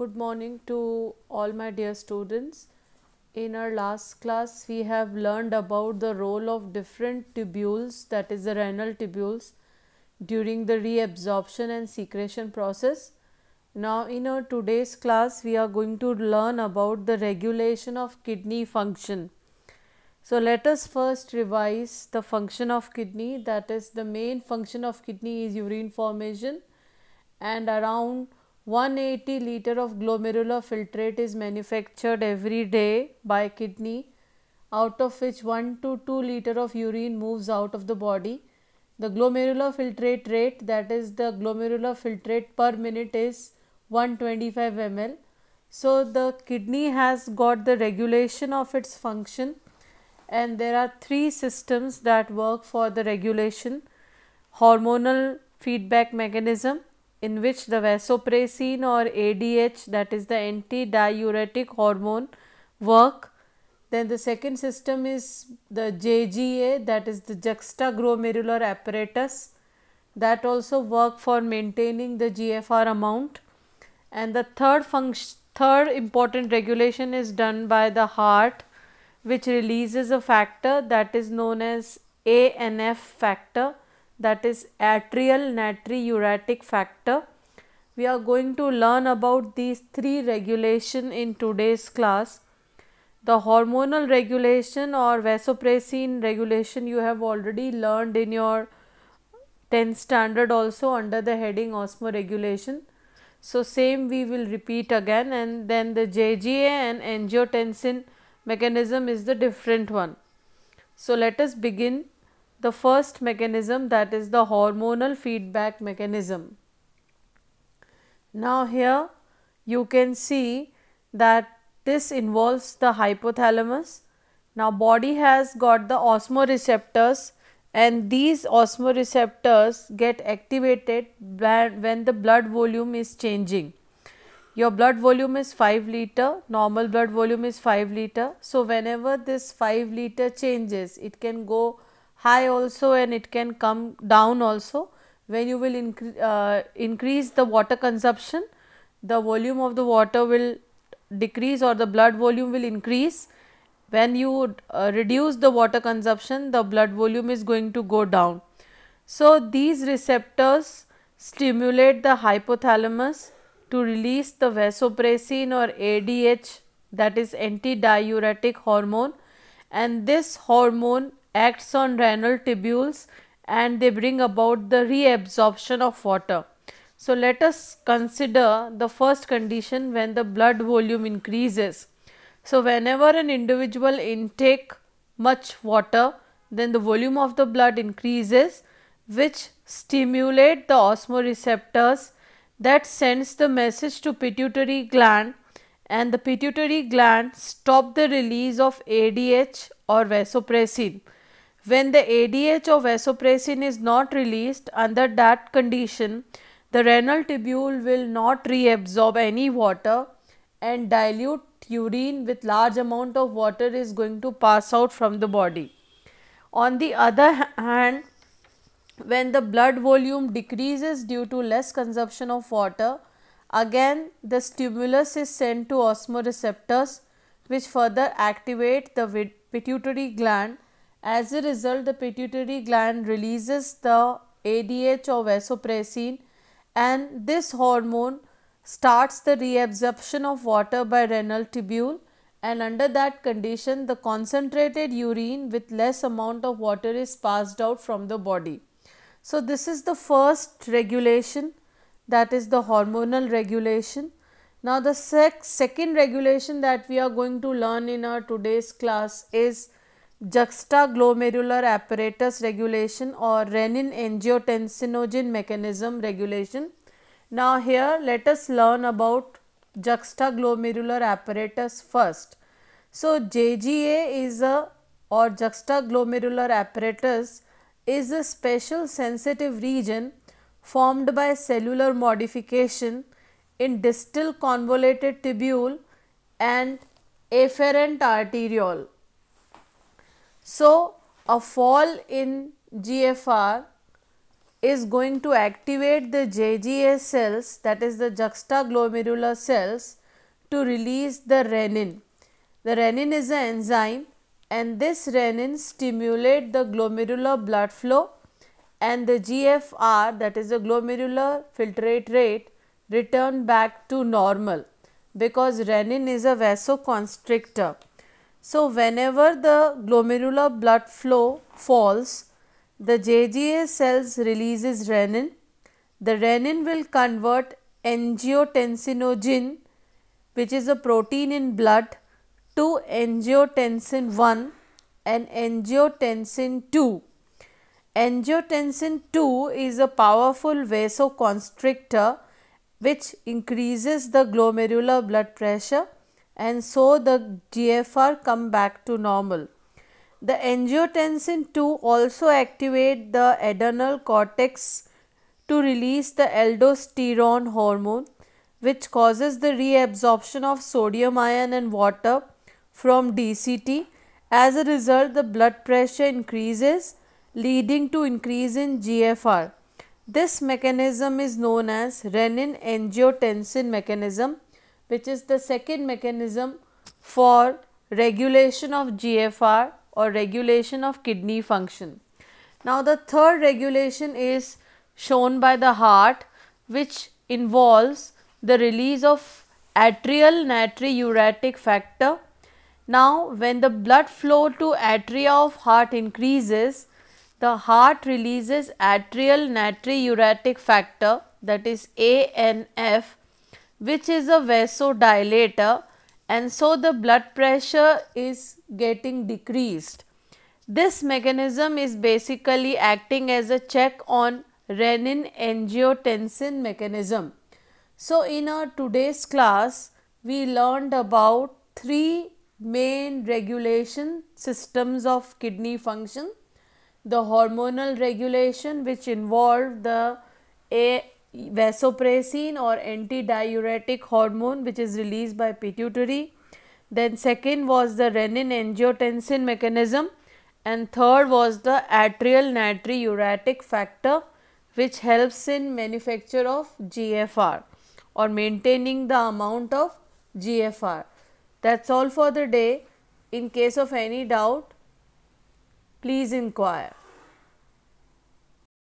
Good morning to all my dear students. In our last class, we have learned about the role of different tubules, that is the renal tubules, during the reabsorption and secretion process. Now, in our today's class, we are going to learn about the regulation of kidney function. So, let us first revise the function of kidney, that is the main function of kidney is urine formation and around 180 liter of glomerular filtrate is manufactured every day by kidney out of which 1 to 2 liter of urine moves out of the body the glomerular filtrate rate that is the glomerular filtrate per minute is 125 ml so the kidney has got the regulation of its function and there are three systems that work for the regulation hormonal feedback mechanism in which the vasopressin or ADH that is the antidiuretic hormone work. Then the second system is the JGA that is the juxtaglomerular apparatus that also work for maintaining the GFR amount. And the third function third important regulation is done by the heart which releases a factor that is known as ANF factor that is atrial natriuretic factor. We are going to learn about these three regulation in today's class. The hormonal regulation or vasopressin regulation you have already learned in your 10th standard also under the heading osmoregulation. So, same we will repeat again and then the JGA and angiotensin mechanism is the different one. So, let us begin the first mechanism that is the hormonal feedback mechanism. Now here you can see that this involves the hypothalamus. Now body has got the osmoreceptors and these osmoreceptors get activated when the blood volume is changing. Your blood volume is 5 liter, normal blood volume is 5 liter. So, whenever this 5 liter changes, it can go high also and it can come down also when you will incre uh, increase the water consumption the volume of the water will decrease or the blood volume will increase when you uh, reduce the water consumption the blood volume is going to go down. So, these receptors stimulate the hypothalamus to release the vasopressin or ADH that is antidiuretic hormone and this hormone acts on renal tubules and they bring about the reabsorption of water. So, let us consider the first condition when the blood volume increases. So, whenever an individual intake much water, then the volume of the blood increases which stimulate the osmoreceptors that sends the message to pituitary gland and the pituitary gland stop the release of ADH or vasopressin when the ADH of vasopressin is not released under that condition, the renal tubule will not reabsorb any water and dilute urine with large amount of water is going to pass out from the body. On the other hand, when the blood volume decreases due to less consumption of water, again the stimulus is sent to osmoreceptors which further activate the pituitary gland as a result, the pituitary gland releases the ADH or vasopressin and this hormone starts the reabsorption of water by renal tubule and under that condition the concentrated urine with less amount of water is passed out from the body. So, this is the first regulation that is the hormonal regulation. Now, the sec second regulation that we are going to learn in our today's class is juxtaglomerular apparatus regulation or renin angiotensinogen mechanism regulation. Now, here let us learn about juxtaglomerular apparatus first. So, JGA is a or juxtaglomerular apparatus is a special sensitive region formed by cellular modification in distal convoluted tubule and afferent arteriole so, a fall in GFR is going to activate the JGA cells that is the juxtaglomerular cells to release the renin. The renin is an enzyme and this renin stimulate the glomerular blood flow and the GFR that is the glomerular filtrate rate return back to normal because renin is a vasoconstrictor. So, whenever the glomerular blood flow falls, the JGA cells releases renin. The renin will convert angiotensinogen which is a protein in blood to angiotensin 1 and angiotensin 2. Angiotensin 2 is a powerful vasoconstrictor which increases the glomerular blood pressure and so the GFR come back to normal. The angiotensin 2 also activate the adrenal cortex to release the aldosterone hormone which causes the reabsorption of sodium ion and water from DCT. As a result, the blood pressure increases leading to increase in GFR. This mechanism is known as renin angiotensin mechanism which is the second mechanism for regulation of GFR or regulation of kidney function. Now, the third regulation is shown by the heart which involves the release of atrial natriuretic factor. Now, when the blood flow to atria of heart increases, the heart releases atrial natriuretic factor that is ANF which is a vasodilator and so the blood pressure is getting decreased. This mechanism is basically acting as a check on renin angiotensin mechanism. So, in our today's class, we learned about three main regulation systems of kidney function. The hormonal regulation which involve the vasopressin or antidiuretic hormone which is released by pituitary. Then second was the renin-angiotensin mechanism and third was the atrial natriuretic factor which helps in manufacture of GFR or maintaining the amount of GFR. That's all for the day. In case of any doubt, please inquire.